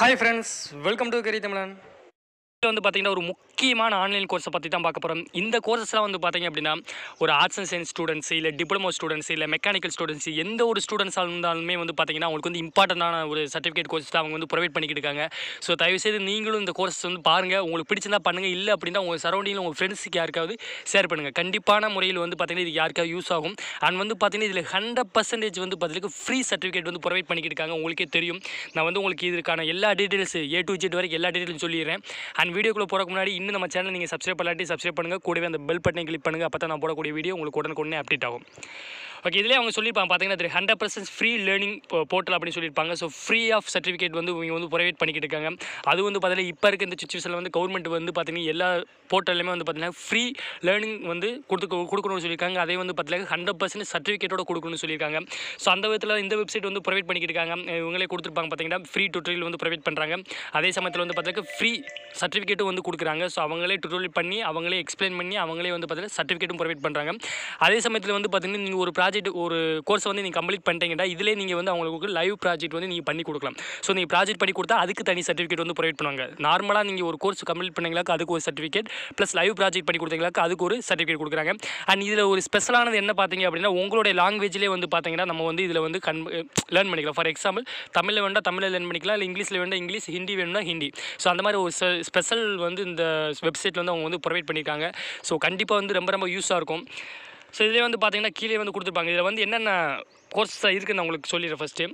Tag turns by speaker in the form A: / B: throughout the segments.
A: hi friends welcome to Kari Tamizhan வந்து பார்த்திங்கன்னா ஒரு முக்கியமான ஆன்லைன் கோர்ஸை பற்றி தான் பார்க்க போகிறோம் இந்த கோர்ஸஸ்லாம் வந்து பார்த்திங்க அப்படின்னா ஒரு ஆர்ட்ஸ் அண்ட் சயின்ஸ் ஸ்டூடெண்ட்ஸ் இல்லை டிப்ளமோ ஸ்டூடெண்ட்ஸ் இல்லை மெக்கானிக்கல் ஸ்டூடெண்ட்ஸ் எந்த ஒரு ஸ்டூடெண்ட்ஸாக இருந்தாலுமே வந்து பார்த்திங்கன்னா அவங்களுக்கு வந்து இம்பார்ட்டண்டான ஒரு சர்டிஃபிகேட் கோர்ஸ் தான் அவங்க வந்து ப்ரொவைட் பண்ணிக்கிட்டு இருக்காங்க ஸோ தயவுசெய்து நீங்களும் இந்த கோர்ஸ் வந்து பாருங்கள் உங்களுக்கு பிடிச்சிருந்தா பண்ணுங்கள் இல்லை அப்படின்னா உங்கள் சரௌண்டிங்கில் உங்கள் ஃப்ரெண்ட்ஸுக்கு யாருக்காவது ஷேர் பண்ணுங்கள் கண்டிப்பான முறையில் வந்து பார்த்திங்கன்னா இது யாருக்காவது யூஸ் ஆகும் அண்ட் வந்து பார்த்திங்கன்னா இதில் ஹண்ட்ரட் பர்சன்டேஜ் வந்து பார்த்திங்கன்னா ஃப்ரீ சர்டிஃபிகேட் வந்து ப்ரொவைட் பண்ணிக்கிட்டு இருக்காங்க உங்களுக்கே தெரியும் நான் வந்து உங்களுக்கு இதுக்கான எல்லா டீட்டெயில்ஸ் ஏ டு ஜெட் வரைக்கும் எல்லா டீட்டெயிலும் சொல்லிடுறேன் அண்ட் அண்ட் வீடியோக்குள்ளே போகிறக்கு முன்னாடி இன்னும் நம்ம சேனல் நீங்கள் சப்ஸ்கிரைப் பண்ணலாட்டி சப்ஸ்கிரைப் பண்ணுங்கள் கூடவே அந்த பெல் பட்டனை கிளிக் பண்ணுங்கள் அப்போ தான் நான் போடக்கூடிய வீடியோ உங்களுக்கு உடனே உடனுக்குடனே அப்டேட் ஆகும் ஓகே இதிலே அவங்க சொல்லியிருப்பாங்க பார்த்தீங்கன்னா hundred percent free learning portal அப்படின்னு சொல்லியிருப்பாங்க ஸோ ஃப்ரீ ஆஃப் சர்டிஃபிகேட் வந்து இவங்க வந்து ப்ரொவைட் பண்ணிக்கிட்டு இருக்காங்க அது வந்து பார்த்தீங்கன்னா இப்போ இருக்க இந்த சுச்சுவேஷனில் வந்து கவர்மெண்ட் வந்து பார்த்தீங்கன்னா எல்லா போர்ட்டல்லையுமே வந்து பார்த்தீங்கன்னா ஃப்ரீ லேர்னிங் வந்து கொடுத்து கொடுக்கணும்னு சொல்லியிருக்காங்க அதே வந்து பார்த்தீங்கன்னா ஹண்ட்ரட் பர்சன்ட் சர்டிஃபிகேட்டோட கொடுக்கணும்னு சொல்லியிருக்காங்க ஸோ அந்த விதத்தில் இந்த வெப்சைட் வந்து ப்ரொவைட் பண்ணிக்கிட்டு இருக்காங்க இவங்களே கொடுத்துருப்பாங்க பார்த்தீங்கன்னா ஃப்ரீ டுட்டோரியல் வந்து ப்ரொவைட் பண்ணுறாங்க அதே சமயத்தில் வந்து பார்த்தீங்கன்னா ஃப்ரீ சர்டிஃபிகேட் சர்டிஃபிகேட்டும் வந்து கொடுக்குறாங்க ஸோ அவங்களே டுட்டோரியல் பண்ணி அவங்களே எக்ஸ்பிளைன் பண்ணி அவங்களே வந்து பார்த்தீங்கன்னா சர்டிஃபிகேட்டும் ப்ரொவைட் பண்ணுறாங்க அதே சமயத்தில் வந்து பார்த்தீங்கன்னா நீங்கள் ஒரு ப்ராஜெக்ட் ஒரு கோர்ஸ் வந்து நீங்கள் கம்ப்ளீட் பண்ணிட்டீங்கன்னா இதிலே நீங்கள் வந்து அவங்களுக்கு லைவ் ப்ராஜெக்ட் வந்து நீங்கள் பண்ணி கொடுக்கலாம் ஸோ நீங்கள் ப்ராஜெக்ட் பண்ணி கொடுத்தா அதுக்கு தனி சர்டிஃபிகேட் வந்து ப்ரொவைட் பண்ணுவாங்க நார்மலாக நீங்கள் ஒரு கோர்ஸ் கம்ப்ளீட் பண்ணீங்களாக்கு அதுக்கு ஒரு சர்டிஃபிகேட் ப்ளஸ் லைவ் ப்ராஜெக்ட் பண்ணி கொடுத்தீங்களா அதுக்கு ஒரு சர்டிஃபிகேட் கொடுக்குறாங்க அண்ட் இதில் ஒரு ஸ்பெஷலானது என்ன பார்த்தீங்க அப்படின்னா உங்களுடைய லாங்குவேஜ்லேயே வந்து பார்த்தீங்கன்னா நம்ம வந்து இதில் வந்து கன் லேர்ன் பண்ணிக்கலாம் ஃபார் எக்ஸாம்பிள் தமிழில் வேண்டாம் தமிழில் லேர்ன் பண்ணிக்கலாம் இல்லை இங்கிலீஷில் வேண்டாம் இங்கிலீஷ் ஹிந்தி வேணும்னா ஹிந்தி ஸோ அந்த மாதிரி ஒரு ஸ்பெஷல் ஸ்பெஷல் வந்து இந்த வெப்சைட்டில் வந்து அவங்க வந்து ப்ரொவைட் பண்ணியிருக்காங்க ஸோ கண்டிப்பாக வந்து ரொம்ப ரொம்ப யூஸாக இருக்கும் ஸோ இதிலே வந்து பார்த்திங்கன்னா கீழே வந்து கொடுத்துருப்பாங்க இதில் வந்து என்னென்ன கோர்ஸ் இருக்குது நான் உங்களுக்கு சொல்லிடுறேன் ஃபஸ்ட்டு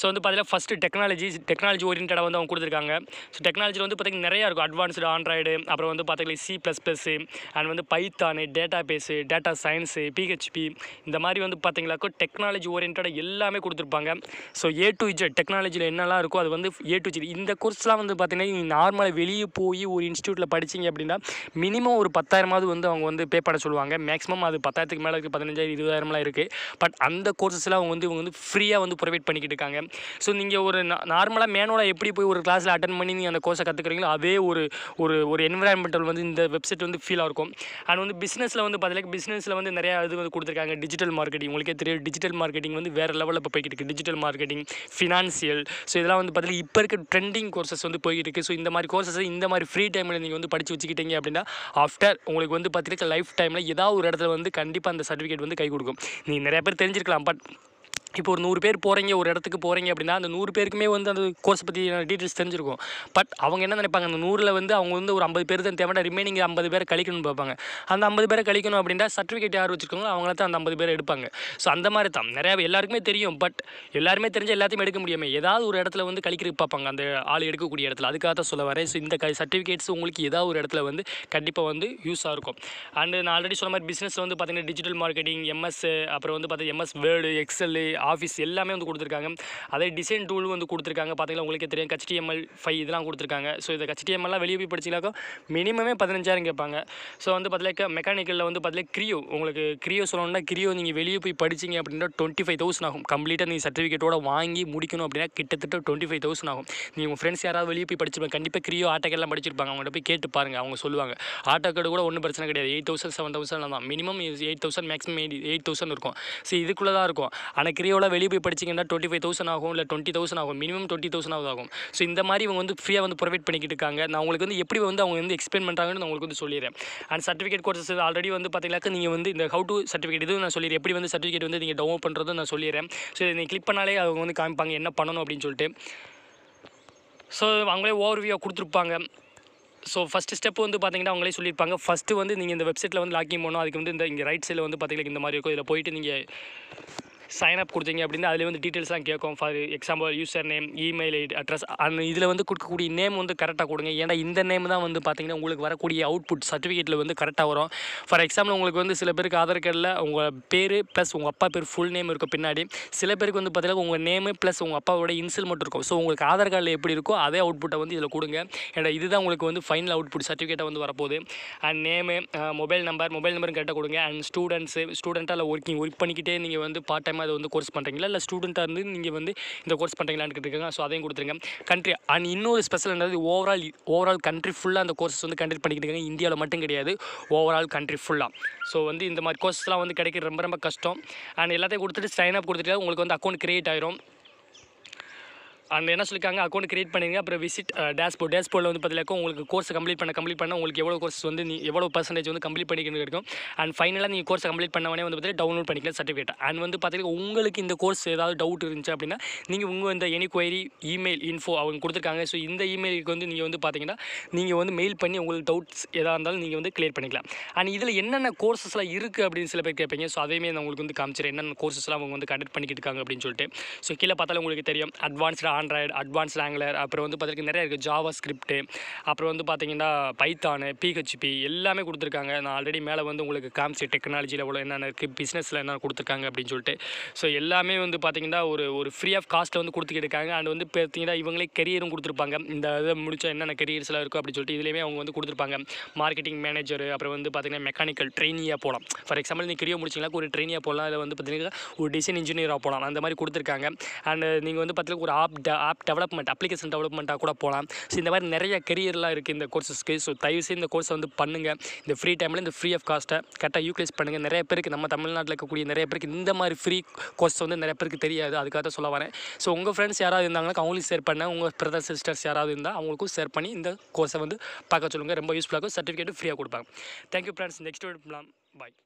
A: ஸோ வந்து பார்த்தீங்கன்னா ஃபஸ்ட்டு டெக்னாலஜி டெக்னாலஜி ஓரியன்டாக வந்து அவங்க கொடுத்துருக்காங்க ஸோ டெக்னாலஜியில் வந்து பார்த்திங்கன்னா நிறையா இருக்கும் அட்வான்ஸ்டு ஆண்ட்ராய்டு அப்புறம் வந்து பார்த்திங்கன்னா சி ப்ளஸ் ப்ளஸ்ஸு அண்ட் வந்து Python database data science PHP இந்த மாதிரி வந்து பார்த்தீங்களாக்கோ டெக்னாலஜி ஓரியன்டாக எல்லாமே கொடுத்துருப்பாங்க ஸோ ஏ டு இஜட் டெக்னாலஜியில் என்னெல்லாம் இருக்கோ அது வந்து ஏ டு இஜட் இந்த கோர்ஸ்லாம் வந்து பார்த்திங்கன்னா நீங்கள் நார்மலாக வெளியே போய் ஒரு இன்ஸ்டியூட்டில் படிச்சிங்க அப்படின்னா மினிமம் ஒரு பத்தாயிரமாவது வந்து அவங்க வந்து பே பண்ண சொல்லுவாங்க மேக்ஸிமம் அது பத்தாயிரத்துக்கு மேலே இருக்குது பதினஞ்சாயிரம் இருபதாயிரம்லாம் இருக்குது பட் அந்த கோர்ஸஸ்லாம் அவங்க வந்து இவங்க வந்து ஃப்ரீயாக வந்து ப்ரொவைட் பண்ணிக்கிட்டு இருக்காங்க ஸோ நீங்கள் ஒரு நார்மலாக மேனோட எப்படி போய் ஒரு கிளாஸில் அட்டன் பண்ணி நீங்கள் அந்த கோர்ஸை கற்றுக்குறீங்களோ அதே ஒரு ஒரு ஒரு என்விரான்மெண்டல் வந்து இந்த வெப்சைட் வந்து ஃபீலாக இருக்கும் அண்ட் வந்து பிஸ்னஸில் வந்து பார்த்தீங்கன்னா பிஸ்னஸில் வந்து நிறையா இது வந்து கொடுத்துருக்காங்க டிஜிட்டல் மார்க்கெட்டிங் உங்களுக்கே தெரியும் டிஜிட்டல் மார்க்கெட்டிங் வந்து வேறு லெவலில் இப்போ போய்கிட்டு இருக்குது டிஜிட்டல் மார்க்கெட்டிங் ஃபினான்சியல் ஸோ இதெல்லாம் வந்து பார்த்தீங்கன்னா இப்போ இருக்க ட்ரெண்டிங் கோர்சஸ் வந்து போய்கிட்டு இருக்குது ஸோ இந்த மாதிரி கோர்சஸ் இந்த மாதிரி ஃப்ரீ டைமில் நீங்கள் வந்து படித்து வச்சுக்கிட்டீங்க அப்படின்னா ஆஃப்டர் உங்களுக்கு வந்து பார்த்தீங்கன்னா லைஃப் டைமில் ஏதாவது ஒரு இடத்துல வந்து கண்டிப்பாக அந்த சர்டிஃபிகேட் வந்து கை கொடுக்கும் நீங்கள் நிறைய பேர் தெரிஞ்சிருக்கலாம் பட் இப்போ ஒரு நூறு பேர் போகிறீங்க ஒரு இடத்துக்கு போகிறீங்க அப்படின்னா அந்த நூறு பேருக்குமே வந்து அந்த கோர்ஸ் பற்றி டீட்டெயில்ஸ் தெரிஞ்சிருக்கும் பட் அவங்க என்ன நினைப்பாங்க அந்த நூறில் வந்து அவங்க வந்து ஒரு ஐம்பது பேர் தான் தேவையான ரிமைனிங் ஐம்பது பேரை கழிக்கணும்னு பார்ப்பாங்க அந்த ஐம்பது பேரை கழிக்கணும் அப்படின்னா சர்டிஃபிகேட் யார் வச்சுருக்காங்களோ அவங்கள தான் அந்த ஐம்பது பேர் எடுப்பாங்க ஸோ அந்த மாதிரி தான் நிறையா எல்லாருக்குமே தெரியும் பட் எல்லாருமே தெரிஞ்சு எல்லாத்தையும் எடுக்க முடியாமல் ஏதாவது ஒரு இடத்துல வந்து கழிக்கிறதுக்கு பார்ப்பாங்க அந்த ஆள் எடுக்கக்கூடிய இடத்துல அதுக்காக தான் சொல்ல வரேன் ஸோ இந்த க சர்டிஃபிகேட்ஸ் உங்களுக்கு ஏதாவது ஒரு இடத்துல வந்து கண்டிப்பாக வந்து யூஸாக இருக்கும் அண்டு நான் ஆல்ரெடி சொன்ன மாதிரி பிஸ்னஸில் வந்து பார்த்திங்கன்னா டிஜிட்டல் மார்க்கெட்டிங் எம்எஸ் அப்புறம் வந்து பார்த்தீங்கன்னா எம்எஸ் வேர்டு எக்ஸல் ஆஃபீஸ் எல்லாமே வந்து கொடுத்துருக்காங்க அதே டிசைன் டூல் வந்து கொடுத்துருக்காங்க பார்த்தீங்களா உங்களுக்கே தெரியும் ஹெச்டிஎம்எல் ஃபைவ் இதெல்லாம் கொடுத்துருக்காங்க ஸோ இதை ஹெச்டிஎம்எல்லாம் வெளியே போய் படிச்சிங்களாக்கா மினிமமே பதினஞ்சாயிரம் கேட்பாங்க ஸோ வந்து பார்த்திங்கனா மெக்கானிக்கலில் வந்து பார்த்தீங்கன்னா கிரியோ உங்களுக்கு கிரியோ சொல்லணும்னா கிரியோ நீங்கள் வெளியே போய் படிச்சிங்க அப்படின்னா டுவெண்ட்டி ஃபைவ் தௌசண்ட் ஆகும் கம்ப்ளீட்டாக நீங்கள் சர்டிஃபிகேட்டோட வாங்கி முடிக்கணும் அப்படின்னா கிட்டத்தட்ட டுவெண்ட்டி ஃபைவ் தௌசண்ட் ஆகும் நீங்கள் உங்கள் ஃப்ரெண்ட்ஸ் யாராவது வெளியே போய் படிச்சிருப்பாங்க கண்டிப்பாக கிரியோ ஆட்டோக்கெல்லாம் படிச்சிருப்பாங்க அவங்கள்ட போய் கேட்டு பாருங்கள் அவங்க சொல்லுவாங்க கார்டு கூட ஒன்றும் பிரச்சனை கிடையாது எயிட் தௌசண்ட் செவன் தௌசண்ட் தான் minimum eight thousand maximum eight eight thousand இருக்கும் ஸோ இதுக்குள்ளே தான் இருக்கும் ஆனால் கிரியோ வீடியோவில் வெளியே போய் படிச்சிங்கன்னா டுவெண்ட்டி ஃபைவ் தௌசண்ட் ஆகும் இல்லை டுவெண்ட்டி தௌசண்ட் ஆகும் மினிமம் டுவெண்ட்டி தௌசண்ட் ஆகும் ஸோ இந்த மாதிரி இவங்க வந்து ஃப்ரீயாக வந்து ப்ரொவைட் பண்ணிக்கிட்டு இருக்காங்க நான் உங்களுக்கு வந்து எப்படி வந்து அவங்க வந்து எக்ஸ்பிளைன் பண்ணுறாங்கன்னு நான் உங்களுக்கு வந்து சொல்லிடுறேன் அண்ட் சர்டிஃபிகேட் கோர்சஸ் ஆல்ரெடி வந்து பார்த்தீங்கன்னாக்க நீங்கள் வந்து இந்த ஹவு டு சர்டிஃபிகேட் இது நான் சொல்லிடுறேன் எப்படி வந்து சர்டிஃபிகேட் வந்து நீங்கள் டவுன்லோட் பண்ணுறது நான் சொல்லிடுறேன் ஸோ இதை நீங்கள் கிளிக் பண்ணாலே அவங்க வந்து காமிப்பாங்க என்ன பண்ணணும் அப்படின்னு சொல்லிட்டு ஸோ அவங்களே ஓவர் கொடுத்துருப்பாங்க ஸோ ஃபஸ்ட்டு ஸ்டெப் வந்து பார்த்தீங்கன்னா அவங்களே சொல்லியிருப்பாங்க ஃபஸ்ட்டு வந்து நீங்கள் இந்த வெப்சைட்டில் வந்து லாக்கிங் பண்ணணும் அதுக்கு வந்து இந்த இங்கே ரைட் சைடில் வந்து பார்த்தீங்கன்னா இந்த மாதிரி இருக்கும் இதில் போயிட்டு நீங்கள் சைன் அப் கொடுத்தீங்க அப்படின்னு அதில் வந்து டீட்டெயில்ஸ்லாம் கேட்கும் for example user name email address அந்த இதில் வந்து கொடுக்கக்கூடிய நேம் வந்து கரெக்டாக கொடுங்க ஏன்னா இந்த நேம் தான் வந்து பார்த்தீங்கன்னா உங்களுக்கு வரக்கூடிய அவுட்புட் சர்டிஃபிகேட்டில் வந்து கரெக்டாக வரும் ஃபார் எக்ஸாம்பிள் உங்களுக்கு வந்து சில பேருக்கு ஆதார் கார்டில் உங்கள் பேர் ப்ளஸ் உங்கள் அப்பா பேர் ஃபுல் நேம் இருக்கும் பின்னாடி சில பேருக்கு வந்து பார்த்தீங்கன்னா உங்கள் நேமு ப்ளஸ் உங்கள் அப்பாவோட இன்சில் மட்டும் இருக்கும் ஸோ உங்களுக்கு ஆதார் கார்டில் எப்படி இருக்கோ அதே அவுட்புட்டை வந்து இதில் கொடுங்க ஏன்னா இதுதான் உங்களுக்கு வந்து ஃபைனல் அவுட்புட் சர்டிஃபிகேட்டை வந்து வரப்போகுது and name mobile number mobile நம்பரும் கரெக்டாக கொடுங்க அண்ட் ஸ்டூடெண்ட்ஸு ஸ்டூடெண்ட்டாக இல்லை ஒர்க்கிங் ஒர்க் பண்ணிக்கிட்டே நீங்கள் வந்து பார்ட் டைம் அதிகமாக இதை வந்து கோர்ஸ் பண்ணுறீங்களா இல்லை ஸ்டூடெண்ட்டாக இருந்து நீங்கள் வந்து இந்த கோர்ஸ் பண்ணுறீங்களான்னு கேட்டுருக்காங்க ஸோ அதையும் கொடுத்துருங்க கண்ட்ரி அண்ட் இன்னொரு ஸ்பெஷல் என்னது ஓவரால் ஓவரால் கண்ட்ரி ஃபுல்லாக அந்த கோர்ஸஸ் வந்து கண்டக்ட் பண்ணிக்கிட்டு இருக்காங்க இந்தியாவில் மட்டும் கிடையாது ஓவரால் கண்ட்ரி ஃபுல்லாக ஸோ வந்து இந்த மாதிரி கோர்ஸ்லாம் வந்து கிடைக்கிறது ரொம்ப ரொம்ப கஷ்டம் அண்ட் எல்லாத்தையும் கொடுத்துட்டு சைன் அப் கொடுத்துட்டு உங்களுக்கு வந்து அக்கௌண்ட் க்ரியேட் ஆயிரும் அண்ட் என்ன சொல்லியிருக்காங்க அக்கௌண்ட் கிரியேட் பண்ணிருங்க அப்புறம் விசிட் டேஷ்போர்ட் டேஷ்போர்டில் வந்து பார்த்தீங்கன்னா உங்களுக்கு கோர்ஸ் கம்ப்ளீட் பண்ண கம்ப்ளீட் பண்ண உங்களுக்கு எவ்வளோ கோர்ஸ் வந்து நீ எவ்வளோ பர்சன்டேஜ் வந்து கம்ப்ளீட் பண்ணிக்கிட்டு இருக்கும் அண்ட் ஃபைனலாக நீங்கள் கோர்ஸ் கம்ப்ளீட் பண்ணவனே வந்து பார்த்தீங்கன்னா டவுன்லோட் பண்ணிக்கலாம் சர்டிஃபிகேட் அண்ட் வந்து பார்த்தீங்கன்னா உங்களுக்கு இந்த கோர்ஸ் ஏதாவது டவுட் இருந்துச்சு அப்படின்னா நீங்கள் உங்கள் இந்த எனி கொயரி இமெயில் இன்ஃபோ அவங்க கொடுத்துருக்காங்க ஸோ இந்த இமெயிலுக்கு வந்து நீங்கள் வந்து பார்த்தீங்கன்னா நீங்கள் வந்து மெயில் பண்ணி உங்களுக்கு டவுட்ஸ் எதாக இருந்தாலும் நீங்கள் வந்து கிளியர் பண்ணிக்கலாம் அண்ட் இதில் என்னென்ன கோர்ஸஸ்லாம் இருக்குது அப்படின்னு சில பேர் கேட்பீங்க ஸோ அதையுமே நான் உங்களுக்கு வந்து காமிச்சிடும் என்னென்ன கோர்ஸஸ்லாம் அவங்க வந்து கண்டக்ட் பண்ணிக்கிட்டு இருக்காங்க அப்படின்னு சொல்லிட்டு ஸோ கீழே பார்த்தாலும் உங்களுக்கு தெரியும் அட்வான்ஸ்டாக ஆண்ட்ராய்டு அட்வான்ஸ் லாங்குலர் அப்புறம் வந்து பார்த்திங்கன்னா நிறைய இருக்குது ஜாவா ஸ்கிரிப்ட்டு அப்புறம் வந்து பார்த்திங்கன்னா பைத்தானு பிஹெச்பி எல்லாமே கொடுத்துருக்காங்க நான் ஆல்ரெடி மேலே வந்து உங்களுக்கு காம்சி டெக்னாலஜியில் எவ்வளோ என்னென்ன இருக்குது பிஸ்னஸில் என்ன கொடுத்துருக்காங்க அப்படின்னு சொல்லிட்டு ஸோ எல்லாமே வந்து பார்த்திங்கன்னா ஒரு ஒரு ஃப்ரீ ஆஃப் காஸ்ட்டில் வந்து கொடுத்துக்கிட்டு இருக்காங்க அண்ட் வந்து பார்த்திங்கன்னா இவங்களே கெரியரும் கொடுத்துருப்பாங்க இந்த இதை முடிச்ச என்னென்ன கெரியர்ஸ்லாம் இருக்கும் அப்படின்னு சொல்லிட்டு இதுலேயுமே அவங்க வந்து கொடுத்துருப்பாங்க மார்க்கெட்டிங் மேனேஜர் அப்புறம் வந்து பார்த்திங்கன்னா மெக்கானிக்கல் ட்ரெயினியாக போகலாம் ஃபார் எக்ஸாம்பிள் நீங்கள் கிரியோ முடிச்சிங்களா ஒரு ட்ரெயினியாக போகலாம் அதில் வந்து பார்த்திங்கன்னா ஒரு டிசைன் இன்ஜினியராக போகலாம் அந்த மாதிரி கொடுத்துருக்காங்க அண்ட் நீங்கள் வந்து பார்த்திங்கன்னா ஒரு ஆப் ஆப் டெவலப்மெண்ட் அப்ளிகேஷன் டெவலப்மெண்ட்டாக கூட போகலாம் ஸோ இந்த மாதிரி நிறைய கெரியர்லாம் இருக்குது இந்த கோர்ஸஸ்க்கு ஸோ தயவுசெய்து இந்த கோர்ஸை வந்து பண்ணுங்கள் இந்த ஃப்ரீ டைமில் இந்த ஃப்ரீ ஆஃப் காஸ்ட்டை கரெக்டாக யூட்டிலைஸ் பண்ணுங்கள் நிறைய பேருக்கு நம்ம தமிழ்நாட்டில் இருக்கக்கூடிய நிறைய பேருக்கு இந்த மாதிரி ஃப்ரீ கோர்ஸ் வந்து நிறைய பேருக்கு தெரியாது அதுக்காக தான் சொல்ல வரேன் ஸோ உங்கள் ஃப்ரெண்ட்ஸ் யாராவது இருந்தாங்கன்னா அவங்களும் ஷேர் பண்ண உங்கள் பிரதர் சிஸ்டர்ஸ் யாராவது இருந்தால் அவங்களுக்கும் ஷேர் பண்ணி இந்த கோர்ஸை வந்து பார்க்க சொல்லுங்கள் ரொம்ப யூஸ்ஃபுல்லாக இருக்கும் சர்டிஃபிகேட்டு ஃப்ரீயாக கொடுப்பாங்க தேங்க்யூ ஃப்ரெண்ட்ஸ் நெக்ஸ்ட் வீடியோ பாய்